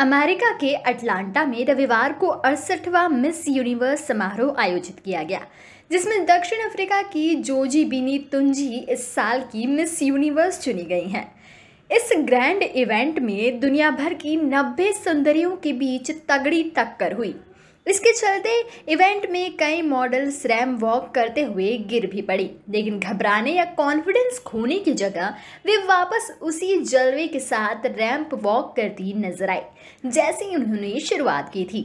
America के Atlanta में रविवार को अड़सठवा मिस यूनिवर्स समारोह आयोजित किया गया जिसमें दक्षिण अफ्रीका की जोजी बिनी तुंजी इस साल की मिस यूनिवर्स चुनी गई हैं इस ग्रैंड इवेंट में दुनिया भर की 90 सुंदरियों के बीच तगड़ी टक्कर हुई इसके चलते इवेंट में कई मॉडल्स रैम वॉक करते हुए गिर भी पड़ी लेकिन घबराने या कॉन्फिडेंस खोने की जगह वे वापस उसी जलवे के साथ रैंप वॉक करती नजर आई जैसे उन्होंने शुरुआत की थी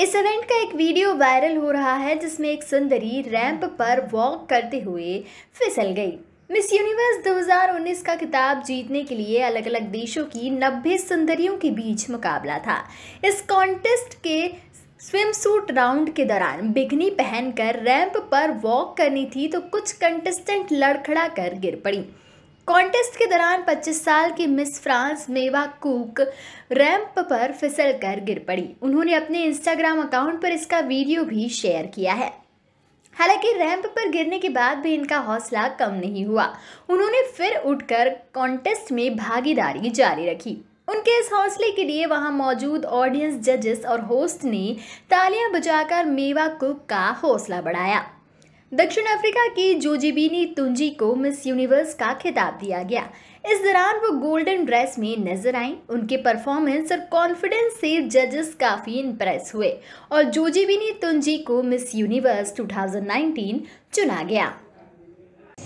इस इवेंट का एक वीडियो वायरल हो रहा है जिसमें एक सुंदरी रैंप पर वॉक करते हुए फिसल गई मिस यूनिवर्स 2019 का खिताब जीतने के लिए अलग अलग देशों की 90 सुंदरियों के बीच मुकाबला था इस कॉन्टेस्ट के स्विम सूट राउंड के दौरान बिघनी पहनकर रैंप पर वॉक करनी थी तो कुछ कंटेस्टेंट लड़खड़ा कर गिर पड़ी कॉन्टेस्ट के दौरान 25 साल की miss France Maeva Coucke ramp पर फिसल कर गिर पड़ी उन्होंने अपने इंस्टाग्राम अकाउंट पर इसका वीडियो भी शेयर किया है हालांकि रैंप पर गिरने के बाद भी इनका हौसला कम नहीं हुआ उन्होंने फिर उठकर कॉन्टेस्ट में भागीदारी जारी रखी उनके इस हौसले के लिए वहां मौजूद ऑडियंस जजेस और होस्ट ने तालियां बजाकर मेवा कुक का हौसला बढ़ाया दक्षिण अफ्रीका की जोजीबीनी तुंजी को मिस यूनिवर्स का खिताब दिया गया इस दौरान वो गोल्डन ड्रेस में नजर आईं उनके परफॉर्मेंस और कॉन्फिडेंस से जजेस काफ़ी इंप्रेस हुए और जोजीबीनी तुंजी को मिस यूनिवर्स 2019 चुना गया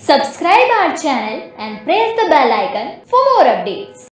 subscribe our channel and press the bell icon for more updates.